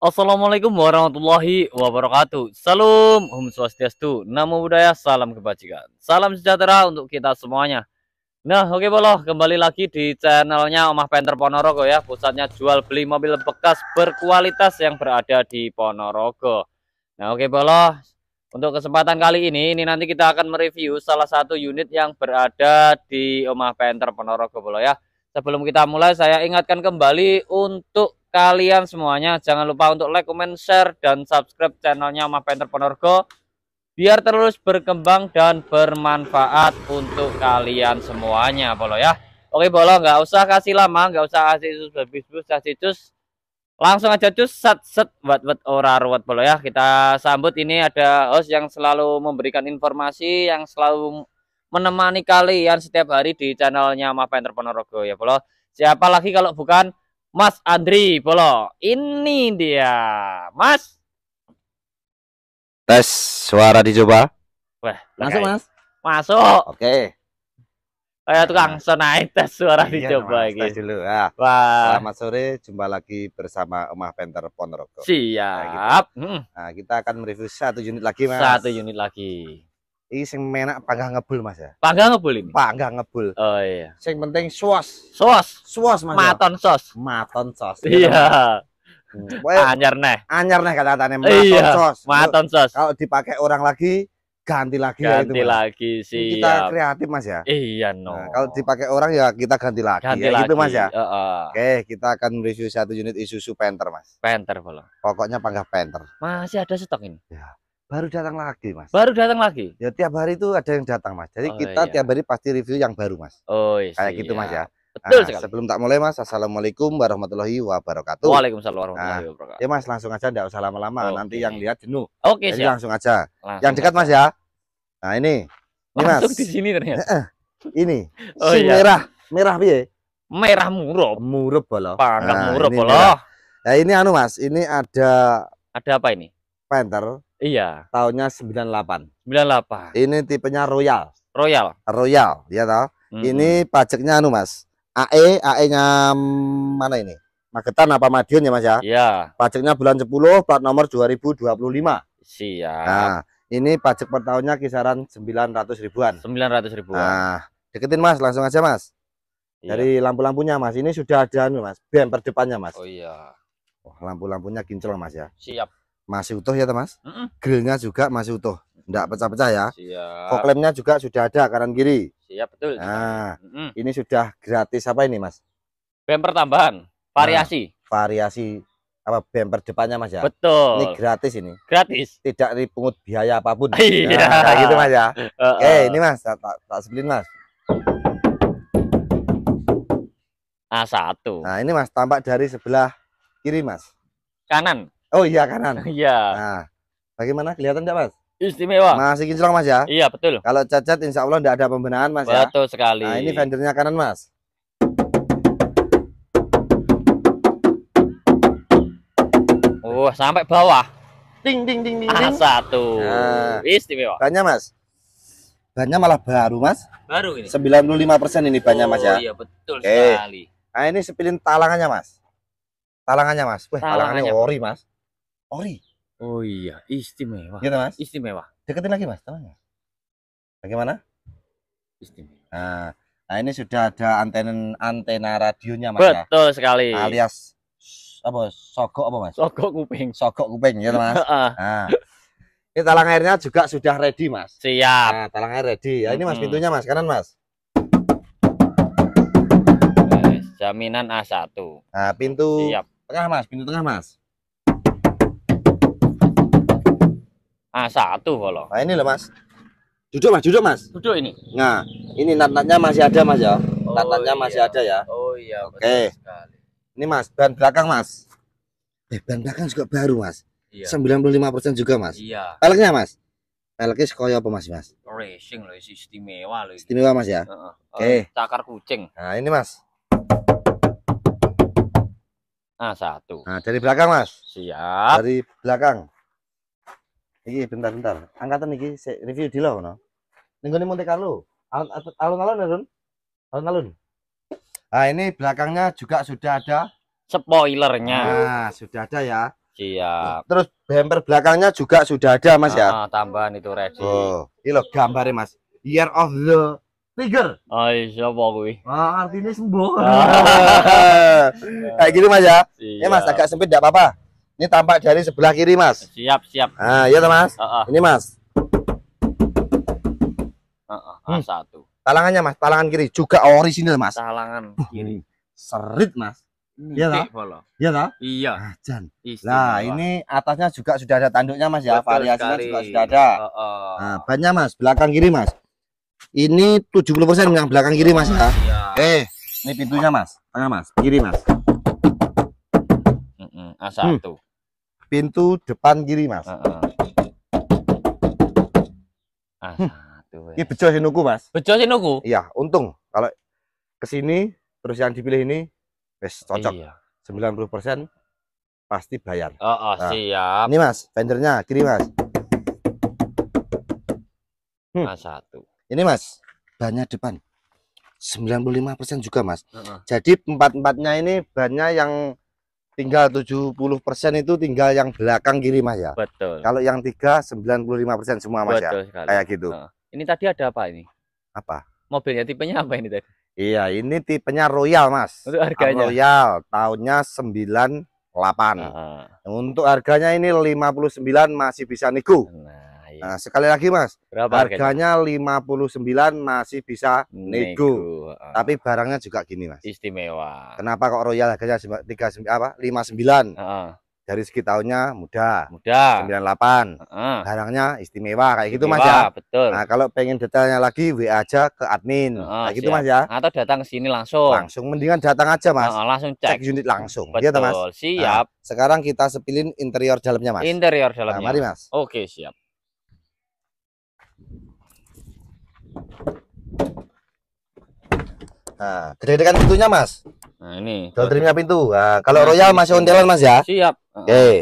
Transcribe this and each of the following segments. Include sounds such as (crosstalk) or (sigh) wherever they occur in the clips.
Assalamualaikum warahmatullahi wabarakatuh Salam, Om Swastiastu, Namo Buddhaya, Salam Kebajikan Salam sejahtera untuk kita semuanya Nah oke okay, boloh, kembali lagi di channelnya Omah Penter Ponorogo ya Pusatnya jual beli mobil bekas berkualitas yang berada di Ponorogo Nah oke okay, boloh, untuk kesempatan kali ini Ini nanti kita akan mereview salah satu unit yang berada di Omah Penter Ponorogo boloh ya Sebelum kita mulai saya ingatkan kembali untuk kalian semuanya jangan lupa untuk like, comment, share dan subscribe channelnya Mah Painter Ponorogo biar terus berkembang dan bermanfaat untuk kalian semuanya Bolo ya Oke Bolo nggak usah kasih lama nggak usah kasih sus berbisnis, kasih cus langsung aja cus set set buat buat ora ruwet Bolo ya kita sambut ini ada host yang selalu memberikan informasi yang selalu menemani kalian setiap hari di channelnya Mah Painter Ponorogo ya Bolo siapa lagi kalau bukan Mas Andri, Polo. Ini dia, Mas. Tes suara dicoba. Wah, langsung Mas. Masuk. Oke. Okay. Kayak tukang nah. sonai tes suara iya, dicoba mas, lagi. Gitu. dulu. Ya. Wah. Selamat sore, jumpa lagi bersama Omah Penter Ponorogo. Siap. Nah, gitu. Hmm. nah, kita akan mereview satu unit lagi, Mas. Satu unit lagi. Ini sing menak panggah ngebul Mas ya. Panggah ngebul ini. Panggah ngebul. Oh iya. Sing penting suas. Suas. Suas Mas. Ya? Maton sos. Maton sos. (laughs) Iya. Hmm. Anyar neh. Anyar neh kata-katanya maton iya. sos. Maton sos. Kalau dipakai orang lagi ganti lagi ganti itu, lagi sih kita kreatif mas ya iya nah, no nah, kalau dipakai orang ya kita ganti lagi ganti ya lagi. gitu mas ya uh, uh. oke kita akan review satu unit Isuzu Panther mas Panther pula pokoknya panggah Panther masih ada stok ini Iya. Baru datang lagi, Mas. Baru datang lagi. Ya tiap hari itu ada yang datang, Mas. Jadi oh, kita iya. tiap hari pasti review yang baru, Mas. Oh, iya. Kayak gitu, Mas iya. ya. Betul nah, Sebelum tak mulai Mas, Assalamualaikum warahmatullahi wabarakatuh. Waalaikumsalam warahmatullahi nah, Ya Mas, langsung aja tidak usah lama-lama, okay. nanti yang lihat jenuh. Oke, okay, langsung aja. Langsung yang dekat Mas ya. Nah, ini. Ini Mas. di sini ternyata. ini. (laughs) Oh, si iya. merah, merah piye? Merah murub. Murub bolo. Pangkat nah, murub bolo. ya Nah, ini anu Mas, ini ada ada apa ini? Panther. Iya. Tahunnya 98. 98. Ini tipenya Royal. Royal. Royal, ya tahu. Hmm. Ini pajaknya anu, Mas. AE, AE-nya mana ini? Magetan apa Madiun ya, Mas ya? Iya. Pajaknya bulan 10, plat nomor 2025. Siap. Nah, ini pajak per tahunnya kisaran 900 ribuan. 900 ribuan. Nah, deketin Mas, langsung aja, Mas. Iya. Dari lampu-lampunya, Mas. Ini sudah ada anu, Mas. biar depannya, Mas. Oh iya. Wah, lampu-lampunya kinclong, Mas ya. Siap. Masih utuh ya, Mas? Mm -mm. Grillnya juga masih utuh. Enggak pecah-pecah ya. Koklemnya juga sudah ada kanan kiri. ya betul. Nah, mm -mm. ini sudah gratis apa ini, Mas? Bumper tambahan, variasi. Nah, variasi apa Bumper depannya mas ya betul ini gratis ini gratis tidak dipungut biaya apapun (laughs) iya nah, gitu mas ya uh, uh. oke ini mas tak, tak, tak sebelin mas A1 ah, nah ini mas tampak dari sebelah kiri mas kanan Oh iya kanan. (laughs) Iya. Nah, bagaimana kelihatan tidak mas? Istimewa. Masih kinclong mas ya? Iya betul. Kalau cacat insya Allah tidak ada pembenahan mas betul ya. Betul sekali. Nah ini fendernya kanan mas. Oh sampai bawah. Ding ding ding ding. ding. satu. Nah, Istimewa. Banyak mas. Banyak malah baru mas. Baru ini. Sembilan puluh lima persen ini banyak mas ya. Oh, iya betul okay. sekali. Nah ini sepilin talangannya mas. Talangannya mas. Wah talangannya, talangannya ori mas ori. Oh iya, istimewa. Gitu mas? Istimewa. Deketin lagi mas, teman Bagaimana? Istimewa. Nah, nah ini sudah ada antena antena radionya mas. Ya? Betul ya? sekali. Alias apa sogok apa mas? Sogok kuping. Sogok kuping ya gitu, mas. (laughs) nah. Ini talang airnya juga sudah ready mas. Siap. Nah, talang air ready. Ya ini mas hmm. pintunya mas kanan mas. Jaminan A1. Nah, pintu Siap. tengah mas, pintu tengah mas. Ah, satu kalau. Nah, ini loh, Mas. Duduk, Mas. Duduk, Mas. Duduk ini. Nah, ini nat-natnya masih ada, Mas ya. Oh, nat-natnya iya. masih ada ya. Oh iya, Oke. Okay. Ini, Mas, ban belakang, Mas. Eh, ban belakang juga baru, Mas. Iya. 95% juga, Mas. Iya. Peleknya, Mas. Peleknya sekoyo apa, Mas, Mas? Oh, racing loh, istimewa loh. Istimewa, Mas ya. Uh -huh. Oke. Okay. Oh, cakar kucing. Nah, ini, Mas. Ah, satu. Nah, dari belakang, Mas. Siap. Dari belakang. Iki bentar-bentar. Angkatan iki review di lo no. Ning Monte Carlo. Alun-alun alun. Ya, alun-alun. Nah, ini belakangnya juga sudah ada spoilernya. Nah, sudah ada ya. Iya. Terus bumper belakangnya juga sudah ada, Mas ya. Ah, tambahan itu ready. Oh, ini lo gambarnya, Mas. Year of the Tiger. Oh, ah, siapa iya, gue. Ah, artinya sembuh. (laughs) Kayak gitu Mas ya. Iya eh, Mas agak sempit enggak apa-apa. Ini tampak dari sebelah kiri, Mas. Siap, siap. Ah, iya, Mas. Uh -uh. Ini, Mas. Uh -uh, satu. Talangannya, Mas. Talangan kiri juga orisinil, Mas. Talangan kiri. Serit, Mas. Iya, iya toh? Iya toh? Iya. Ajan. Nah, ini atasnya juga sudah ada tanduknya Mas ya. Variasinya juga sudah ada. Uh, uh. Nah, banyak, Mas, belakang kiri Mas. Ini 70% yang belakang kiri Mas ya. Iya. Eh, ini pintunya Mas. Tengah Mas, kiri Mas. Heeh, uh -uh, a Hmm pintu depan kiri mas uh -uh. hmm. ini bejo sinuku mas bejo sinuku iya untung kalau kesini terus yang dipilih ini wes cocok iya. 90 persen pasti bayar oh, oh nah, siap ini mas vendernya kiri mas hmm. nah, satu ini mas banyak depan 95 persen juga mas uh -uh. jadi empat empatnya ini bannya yang tinggal 70% itu tinggal yang belakang kiri Mas ya. Betul. Kalau yang tiga 95% semua Mas ya? Betul ya. Sekali. Kayak gitu. Nah. Ini tadi ada apa ini? Apa? Mobilnya tipenya apa ini tadi? Iya, ini tipenya Royal Mas. Untuk harganya? Royal, tahunnya 98. Nah. Untuk harganya ini 59 masih bisa nego. Nah. Nah, sekali lagi Mas, Berapa harganya puluh sembilan masih bisa nego. nego. Tapi barangnya juga gini Mas. Istimewa. Kenapa kok Royal harganya tiga sembilan apa? lima sembilan dari segi tahunnya muda, muda 98. Uh. Barangnya istimewa kayak istimewa, gitu Mas ya. Betul. Nah, kalau pengen detailnya lagi WA aja ke admin. Uh, kayak gitu, siap. gitu Mas ya. Atau datang ke sini langsung. Langsung mendingan datang aja Mas. Uh, langsung cek. cek unit langsung. Iya, betul. Ya, Mas. Siap. Nah, sekarang kita sepilin interior dalamnya Mas. Interior dalamnya. Nah, mari Mas. Oke, siap. Nah, gede gede kan pintunya, Mas. Nah, ini. Door pintu. Nah, kalau nah, Royal masih ondelan, Mas ya. Siap. Oke. Okay.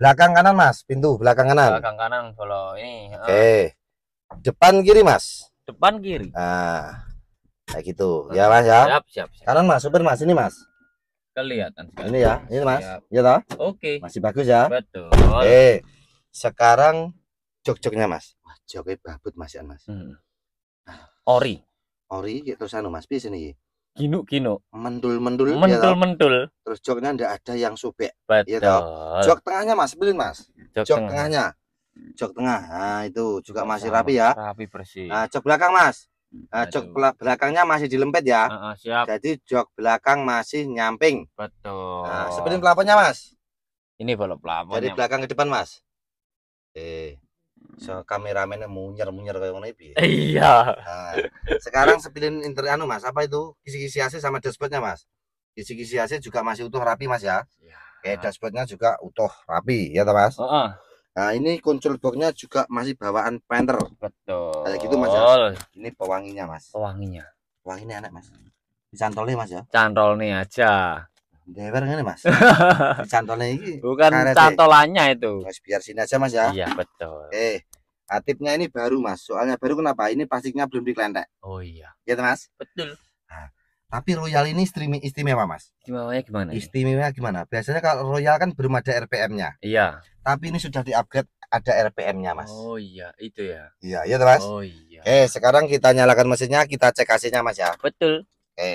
Belakang kanan, Mas. Pintu belakang kanan. Belakang kanan kalau ini. Oke. Okay. Depan kiri, Mas. Depan kiri. Nah. Kayak gitu. Ya, Mas ya. Siap, siap, siap. Kanan, Mas. Super, Mas. Ini, Mas. Kelihatan. Ini ya. Ini, Mas. Iya toh? Oke. Masih bagus ya? Betul. Oke. Okay. Sekarang jok-joknya, Mas. Wah, joknya babut, Mas ya, Mas. Hmm. Ori. Ori gitu anu Mas bis ini. Kino kino. Mendul mendul. Mendul mendul. Terus joknya ndak ada yang sobek. Ya Betul. Gitu. Jok tengahnya Mas, beli Mas. Jok, jok tengah. tengahnya. Jok tengah. Nah, itu juga masih rapi ya. Rapi bersih. Nah, jok belakang Mas. Nah, jok belakangnya masih dilempet ya. Uh, siap. Jadi jok belakang masih nyamping. Betul. Nah, sebelum pelaponnya Mas. Ini belum pelapon. dari belakang ke depan Mas. Eh so kameramennya munyer munyer kayak ngono itu? iya nah, sekarang sepilin inter anu mas apa itu kisi-kisi AC sama dashboardnya mas kisi-kisi AC juga masih utuh rapi mas ya, iya. kayak dashboardnya juga utuh rapi ya toh mas uh Nah, ini control boxnya juga masih bawaan Panther. Betul. Kayak gitu Mas. Ya. Ini pewanginya Mas. Pewanginya. Pewanginya enak Mas. Dicantolnya Mas ya. Cantolnya aja. Dewer ngene Mas. (laughs) Cantolnya ini. Bukan cantolannya itu. Mas biar sini aja Mas ya. Iya, betul. Eh, Nah, ini baru mas, soalnya baru kenapa? Ini plastiknya belum dikelentek. Oh iya. Ya mas. Betul. Nah, tapi Royal ini istimewa, istimewa mas. Istimewanya gimana? Istimewa gimana? Biasanya kalau Royal kan belum ada RPM-nya. Iya. Tapi ini sudah diupgrade ada RPM-nya mas. Oh iya, itu ya. Iya, iya mas. Oh iya. Oke, sekarang kita nyalakan mesinnya, kita cek AC-nya mas ya. Betul. Oke.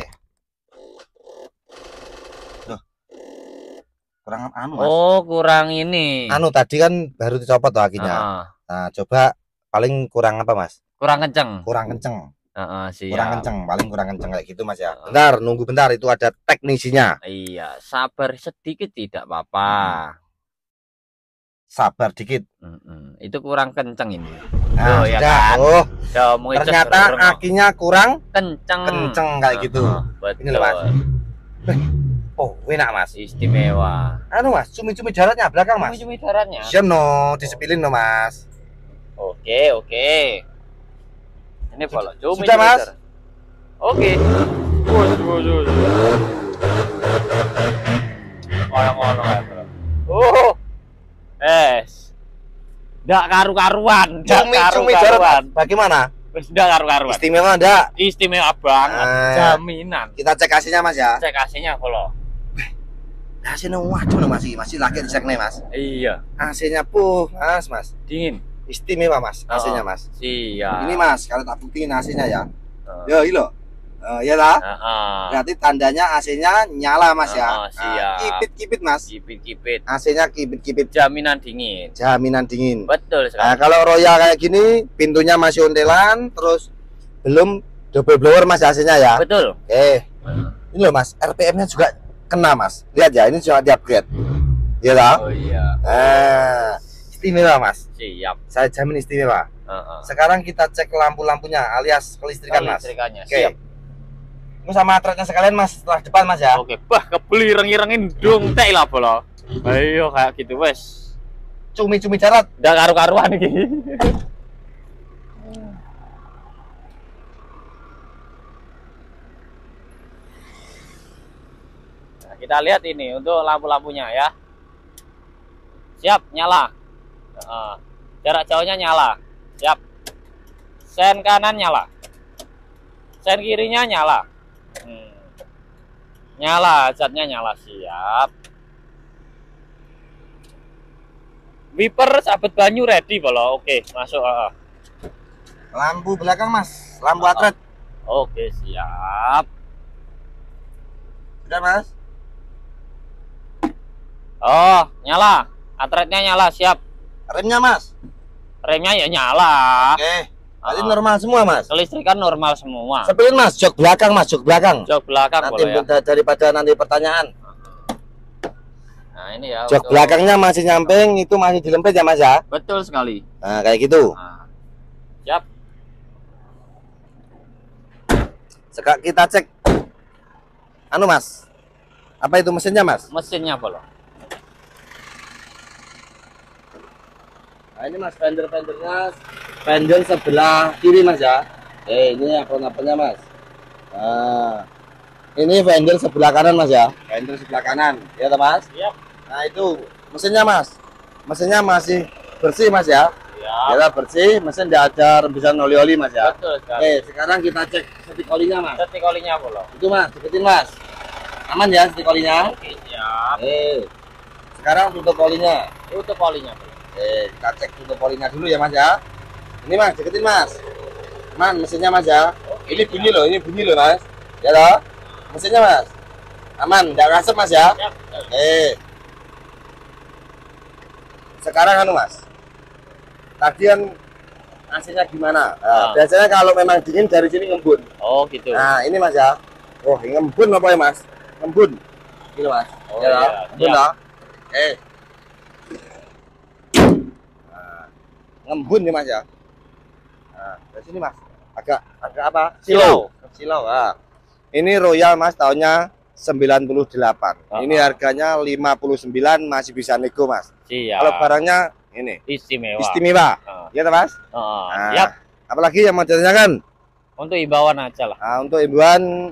Kurang anu mas. Oh kurang ini. Anu tadi kan baru dicopot tuh Ah Nah, coba paling kurang apa, Mas? Kurang kenceng. Kurang kenceng. Uh, uh, siap. kurang kenceng, paling kurang kenceng kayak gitu, Mas ya. Uh. Bentar, nunggu bentar itu ada teknisinya. Iya, sabar sedikit tidak apa-apa. Hmm. Sabar dikit. Uh, uh. Itu kurang kenceng ini. Nah, oh, ya kan? Oh, ya, ternyata akinya kurang kenceng. Kenceng kayak gitu. Uh, Ini lewat. Mas. Eh, oh, enak mas. Istimewa. Anu mas, cumi-cumi daratnya belakang mas. Cumi-cumi daratnya. Siap no, disepilin no mas. Oke, oke. Ini follow. Zoom Sudah, Mas. Oke. Okay. ngono Oh. Es. Ndak karu-karuan, ndak karu-karuan. Bagaimana? Wis ndak karu-karuan. Istimewa ndak? Istimewa banget, nah, jaminan. Kita cek hasilnya Mas ya. Cek hasilnya follow. Hasilnya nya waduh masih masih laki di nih mas. Iya. Hasilnya puh mas mas. Dingin istimewa mas nasinya oh, mas iya ini mas kalau tak ac nasinya ya oh. yo ilo uh, ya lah iya. eh, iya uh, berarti tandanya AC-nya nyala mas uh, ya ah, iya. kipit kipit mas kipit kipit AC-nya kipit kipit jaminan dingin jaminan dingin betul sekali. Nah, kalau royal kayak gini pintunya masih ondelan, terus belum double blower mas ya, AC-nya ya betul eh ini loh mas RPM-nya juga kena mas lihat ya ini sudah diupgrade, upgrade ya lah oh, iya. eh istimewa mas siap saya jamin istimewa uh, uh. sekarang kita cek lampu-lampunya alias kelistrikan mas kelistrikannya okay. siap ini sama truknya sekalian mas setelah depan mas ya oke okay. bah kebeli reng-rengin dong teh lah bolo ayo kayak gitu wes cumi-cumi carat udah karu-karuan ini nah, kita lihat ini untuk lampu-lampunya ya siap nyala Ah, jarak jauhnya nyala. Siap. Sen kanan nyala. Sen kirinya nyala. Hmm. Nyala, catnya nyala. Siap. Wiper sabet banyu ready bolo. Oke, masuk. Uh. Lampu belakang, Mas. Lampu uh. atlet Oke, siap. Sudah, Mas. Oh, nyala. atletnya nyala, siap remnya mas remnya ya nyala oke okay. uh, ah. normal semua mas kelistrikan normal semua sepilin mas jok belakang mas jok belakang jok belakang nanti boleh ya. daripada nanti pertanyaan nah ini ya jok untuk... belakangnya masih nyamping itu masih dilempit ya mas ya betul sekali nah kayak gitu nah. yap sekarang kita cek anu mas apa itu mesinnya mas mesinnya boleh Nah, ini mas fender-fendernya fender sebelah kiri mas ya. Eh ini apa namanya mas. Nah, ini fender sebelah kanan mas ya. Fender sebelah kanan. Ya mas. Iya. Nah itu mesinnya mas. Mesinnya masih bersih mas ya. Iya. Ya bersih, mesin tidak ada rembesan oli-oli mas ya. Betul Eh sekarang kita cek setik olinya mas. Setik olinya boleh. Itu mas, deketin mas. Aman ya setik olinya? Oke, ya. Oke. Eh, sekarang tutup olinya. Tutup olinya. Bro. Oke, eh, kita cek tutup polinya dulu ya Mas ya. Ini Mas, deketin Mas. Man, mesinnya Mas ya. ini bunyi loh, ini bunyi loh Mas. Ya toh? Mesinnya Mas. Aman, enggak kasep Mas ya. Oke. Eh. Sekarang anu Mas. Tadi kan AC-nya gimana? Nah, nah. Biasanya kalau memang dingin dari sini ngembun. Oh, gitu. Nah, ini Mas ya. Oh, ngembun apa ya Mas? Ngembun. Gitu Mas. Oh, ya, ya. Ngembun lah. Oke. Iya. Eh. ngembun nih ya, mas ya nah dari sini mas agak agak apa silau silau ah ini royal mas tahunnya 98 oh. ini harganya 59 masih bisa nego mas iya kalau barangnya ini istimewa istimewa oh. ya mas oh. nah, Yap. apalagi yang mau ditanyakan untuk imbauan aja lah. Nah, untuk imbauan uh,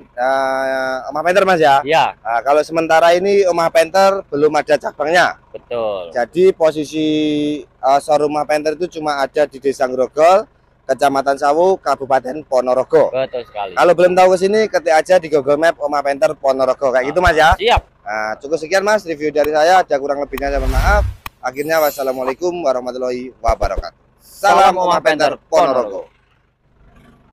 ya, ya, Omah Penter Mas ya. Iya. Nah, kalau sementara ini Omah Penter belum ada cabangnya. Betul. Jadi posisi uh, eh, showroom Omah Penter itu cuma ada di Desa Grogol, Kecamatan Sawu, Kabupaten Ponorogo. Betul sekali. Kalau belum tahu ke sini, ketik aja di Google Map Omah Penter Ponorogo kayak nah, gitu Mas ya. Siap. Nah, cukup sekian Mas review dari saya, ada kurang lebihnya saya maaf. Akhirnya wassalamualaikum warahmatullahi wabarakatuh. Salam, Salam Omah Penter Ponorogo. Ponorogo.